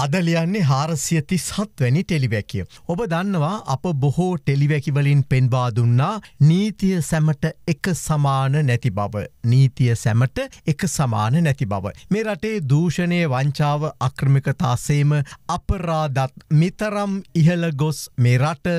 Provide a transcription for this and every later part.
අද ලියන්නේ හාරසිය තිස්හත් වැනි ටෙලිවැකිය. ඔබ දන්නවා අප බොහෝ ටෙලිවැකිවලින් පෙන්වා දුන්නා නීතිය සැමට එක සමාන නැති බව. නීතිය සැමට එක සමාන නැති බව. මේ රටේ දූෂණය වංචාව අක්‍රමිකතාසේම අපරාදත් මිතරම් ඉහළ ගොස් මේ රට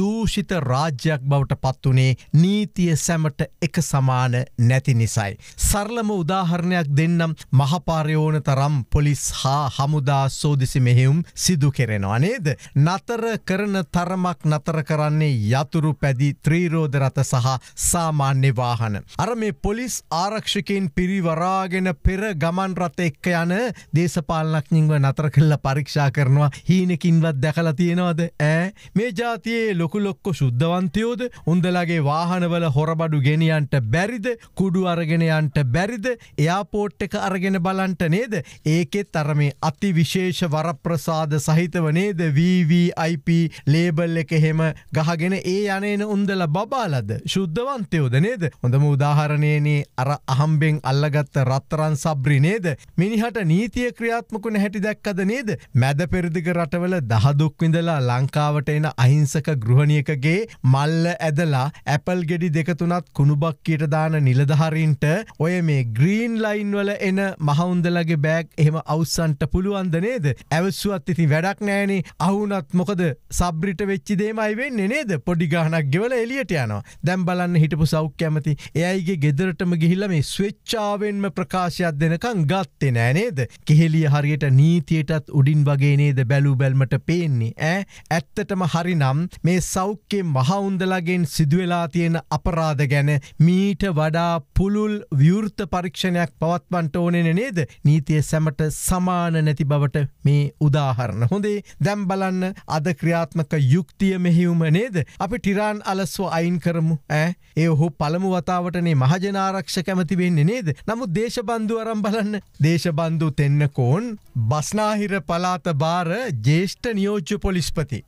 දූෂිත රාජ්‍යයක් බවට පත්වනේ නීතිය සැමට එක සමාන නැති නිසයි. සරලම උදාහරණයක් දෙන්නම් මහපාරයෝන තරම් පොලිස් හා හමුදා සෝදි යම්කිසි මෙහෙුම් සිදු කෙරෙනවා නේද. නතර කරන තරමක් නතර කරන්නේ යතුරු පැදි ත්‍රීරෝධරත සහ සාමාන්‍ය වාහන. අර මේ පොලිස් ආරක්ෂකෙන් පිරිවරාගෙන පෙර ගමන් රත එක්ක යන දේශපාලනක්ඥින්ව නතර කල්ල පරීක්ෂා කරනවා හීනකින්වත් දැකලා තියෙනවද ඇ මේ ජාතියේ ලොකුලොක්කො ශුද්ධවන්තයෝද උන්දලගේ වාහනවල හොරබඩු ගෙනියන්ට බැරිද කුඩු අරගෙනයන්ට බැරිද එයාපෝට් එක අරගෙන බලන්ට නේද ඒකෙත් තරමේ අති විශේෂ වරප්‍රසාද සහිතව නේද VVIP ලේබල් එක හෙම ගහගෙන ඒ යනන උන්දල බබාලද ශුද්ධවන්තයෝද නේද හොඳම උදාහරණයනේ අර අහම්බෙන් අල්ලගත්ත රත්තරන් සබ්‍රි නේද මිනිහට නීතිය ක්‍රියාත්මකුණ හැටි දැක්කද නේද මැද පෙරදිග රටවල දහදුක්විඳලා ලංකාවට එන අහිංසක ගෘහණියකගේ මල්ල ඇදලා ඇපල් ගෙඩි දෙකතුනත් කුණුබක්කයට දාන නිලධහරින්ට ඔය මේ ග්‍රීන් ලයින් වල එන මහවුන්දලගේ බෑග් එහෙම අවසන්ට පුළුවන්ද නේද ඇවස්සුවත් ඉති වැඩක් නෑනේ අහුනත් මොකද සබ්‍රිට වෙච්චි දේමයි වෙන්න නේද පොඩි ගහනක් ගෙවල එලියට යනවා දැම් බලන්න හිටපු සෞඛ්‍යමති එයයිගේ ගෙදරටම ගිහිල්ල මේ ස්වෙච්චාවෙන්ම ප්‍රකාශයක් දෙනකං ගත්තේ නෑනේද කෙහෙලිය හරියට නීතියටත් උඩින් වගේ නේද බැලූ බැල්මට පේන්නේ ඇ ඇත්තටම හරි නම් මේ සෞඛ්‍යේ මහවුන්දලගෙන් සිදුවෙලා තියෙන අපරාධ ගැන මීට වඩා පුළුල් විවෘත පරීක්ෂණයක් පවත්වන්ට ඕනෙන නේද නීතිය සැමට සමාන නැති බවට මේ උදාහරණ. හොඳේ දැම් බලන්න අද ක්‍රියාත්මක යුක්තිය මෙහිවුම නේද. අපි ටිරාන් අලස්ව අයින් කරමු ඇ ඒ ඔහු පළමු වතාවටනේ මහජනාරක්ෂ කැමති වෙන්නේ නේද. නමුත් දේශබන්ධු අරම් බලන්න දේශබන්ධු තෙන්නකෝන් බස්නාහිර පලාත බාර ජේෂ්ඨ නියෝච්ච පොලිස්පති.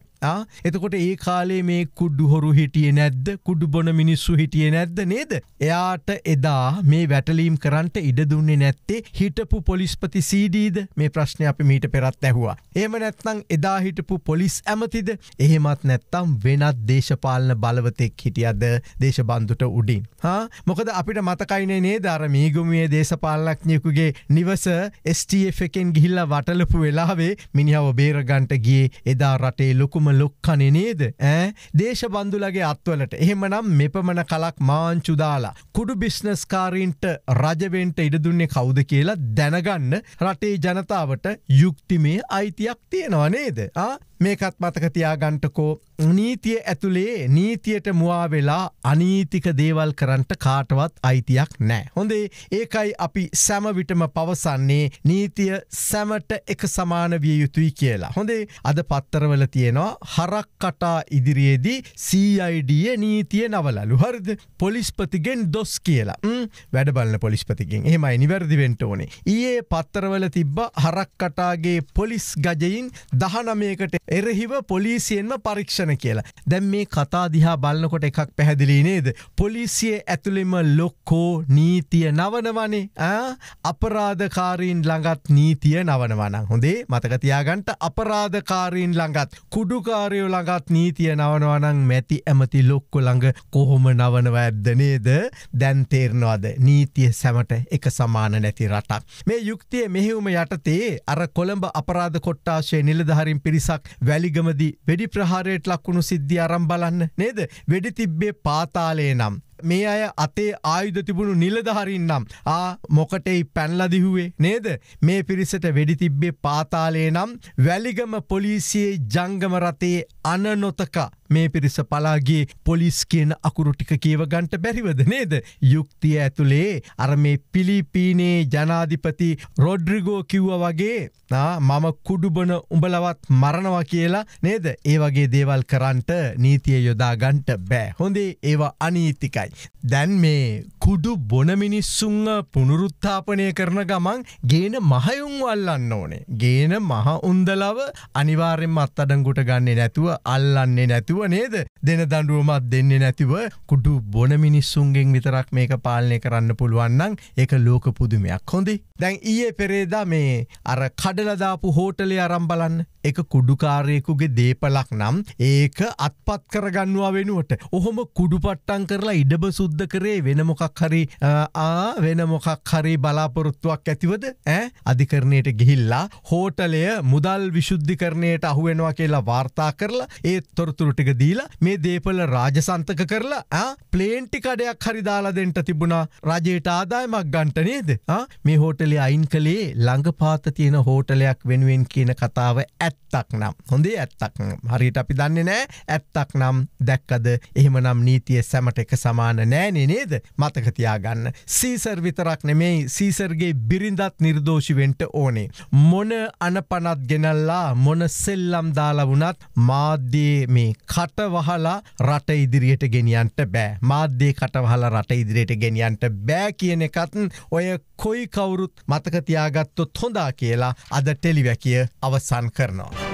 එතකොට ඒ කාලේ මේ කුඩ්ඩු හොරු හිටිය නැද්ද කුඩු බොන මිනිස්සු හිටිය නැද්ද නේද. එයාට එදා මේ වැටලීම් කරන්ට ඉඩදුන්නේ නැත්තේ හිටපු පොලිස්පති සීඩීද මේ ප්‍රශ්නය අපි මීට පෙරත් ඇැහවා. ඒම නැත්නම් එදා හිටපු පොලිස් ඇමතිද එහෙමත් නැත්තම් වෙනත් දේශපාලන බලවතෙක් හිටියද දේශබන්දුට උඩින්. හා මොකද අපිට මතකයිනේ නේ දර මීගුමිය දේශපාලක්ඥයකුගේ නිවස ස්ටF එකෙන් ගිහිල්ල වටලපු වෙලාවේ මිනිාව බේරගන්ට ගිය එදා රටේ ලොකුම ලොක්කනේ නේද ඇ දේශබන්දුලගේ අත්වලට එහෙමනම් මෙපමණ කලක් මාංචුදාලා කුඩු බිස්්නස්කාරීන්ට රජවෙන්ට ඉඩදුන්නේ කවුද කියලා දැනගන්න රටේ ජනතාවට යුක්තිමේ අයිතියක් තියෙනවා නේද මේකත් මතක තියාගන්ටකෝ නීතිය ඇතුළේ නීතියට මවා වෙලා අනීතික දේවල් කරන්ට කාටවත් අයිතියක් නෑ. හොඳේ ඒකයි අපි සැමවිටම පවසන්නේ නීතිය සැමට එක සමාන විය යුතුයි කියලා. හොඳේ අද පත්තරවල තියෙනවා හරක් කටා ඉදිරියේදී සIDිය නීතිය නවලලු හරිද පොලිස්පතිගෙන් දොස් කියලා වැඩබල පොලිස්පතිගෙන් එහෙමයි නිවැරදිවෙන්ට ඕනේ. ඒ පත්තරවල තිබ්බ හරක් කටාගේ පොලිස් ගජයින් දහනමයකට එරහිව පොලිසියෙන්ම පරීක්ෂණ කියලා. දැම් මේ කතා දිහා බලන්නකොට එකක් පැහැදිලි නේද. පොලිසිය ඇතුළෙම ලොක්කෝ නීතිය නවනවනේ අපරාධකාරීන් ළඟත් නීතිය නවනවන. හොඳේ මතකතියාගන්ට අපරාධකාරීන් ළඟත් කුඩුකාරයෝ ළඟත් නීතිය නවනවනං මැති ඇමති ලොක්කො ළඟ කොහොම නවනව ඇද්ද නේද දැන්තේරනවාද නීතිය සැමට එක සමාන නැති රටක්. මේ යුක්තිය මෙහෙවුම යටතේ අර කොළඹ අපරාධ කොට්ටාශය නිලධහරින් පිරිසක් වැලිගමදි වෙඩි ප්‍රහාරයට ලක්වුණු සිද්ධිය අරම් බලන්න නේද වෙඩි තිබ්බේ පාතාලේ නම්. මේ අය අතේ ආයුධ තිබුණු නිලධහරින්නම් ආ මොකටෙයි පැන්ලදිහුවේ නේද මේ පිරිසට වෙඩි තිබ්බේ පාතාලේ නම් වැලිගම පොලිසියේ ජංගමරතේ අනනොතකා මේ පිරිස පලාගේ පොලිස් කියන අකුරුටික කියවගන්ට බැරිවද නේද යුක්තිය ඇතුළේ අර මේ පිලිපීනේ ජනාධිපති රොඩ්රිගෝ කිව්ව වගේ මම කුඩුබන උඹලවත් මරණවා කියලා නේද ඒ වගේ දේවල් කරන්ට නීතිය යොදා ගන්ට බෑ හොඳේ ඒවා අනීතිකයි. දැන් මේ කුඩු බොනමිනිස්සුං පුනුරුත්තාපනය කරන ගමන් ගේන මහයුන්වල්ලන්න ඕනේ. ගේන මහ උන්දලව අනිවාරෙන් මත් අඩංගුට ගන්නේ නැතුව අල්ලන්නේ නැතුව දඬුව නේද දෙන දඩුවමත් දෙන්නේ නැතිව කුඩු බොන මිනිස්සුන්ගෙන් විතරක් මේක පාලනය කරන්න පුළුවන්නන් එක ලෝක පුදුමයක් හොඳේ. දැන් ඊයේ පෙරේදා මේ අර කඩලදාපු හෝටලේ අරම්බලන්න එක කුඩුකාරයෙකුගේ දේපලක් නම් ඒක අත්පත් කරගන්නවා වෙනුවට ඔහොම කුඩුපට්ටන් කරලා ඉඩබ සුද්ධ කරේ වෙනමොකක් හරි වෙනමොකක් හරි බලාපොරොත්තුවක් ඇතිවද ඇ අධිකරණයට ගිහිල්ලා හෝටලය මුදල් විශුද්ධිකරණයට අහුවෙනවා කියලා වාර්තා කරලා ඒ තොරතුරුටික දීලා මේ දේපල රාජසන්තක කරලා ප්ලේන්ටිකඩයක් හරිදාලාදෙන්ට තිබුණා රජයට ආදායමක් ගන්ටනේද මේ හෝටලේ අයින් කළේ ළඟපාත තියෙන හෝටලයක් වෙනුවෙන් කියන කතාව ඇ ඇත්තක් නම් හොඳේ ඇත්තක් හරිට අපි දන්නේ නෑ ඇත්තක් නම් දැක්කද එහෙමනම් නීතිය සැමට එක සමාන නෑනේ නේද මතකතියාගන්න සීසර් විතරක් නෙමෙයි සීසර්ගේ බිරිඳත් නිර්දෝෂිවෙන්ට ඕනේ මොන අනපනත් ගෙනල්ලා මොන සෙල්ලම් දාලා වුණත් මාධ්‍යයේ මේ කටවහලා රට ඉදිරියට ගෙනියන්ට බෑ මාධ්‍යයේ කටවහලා රට ඉදිරියට ගෙනියන්ට බෑ කියන එකත් ඔය කොයි කවුරුත් මතක තියාගත්තොත් හොඳා කියලා අද ටෙලිවැකිය අවසන් කරනවා.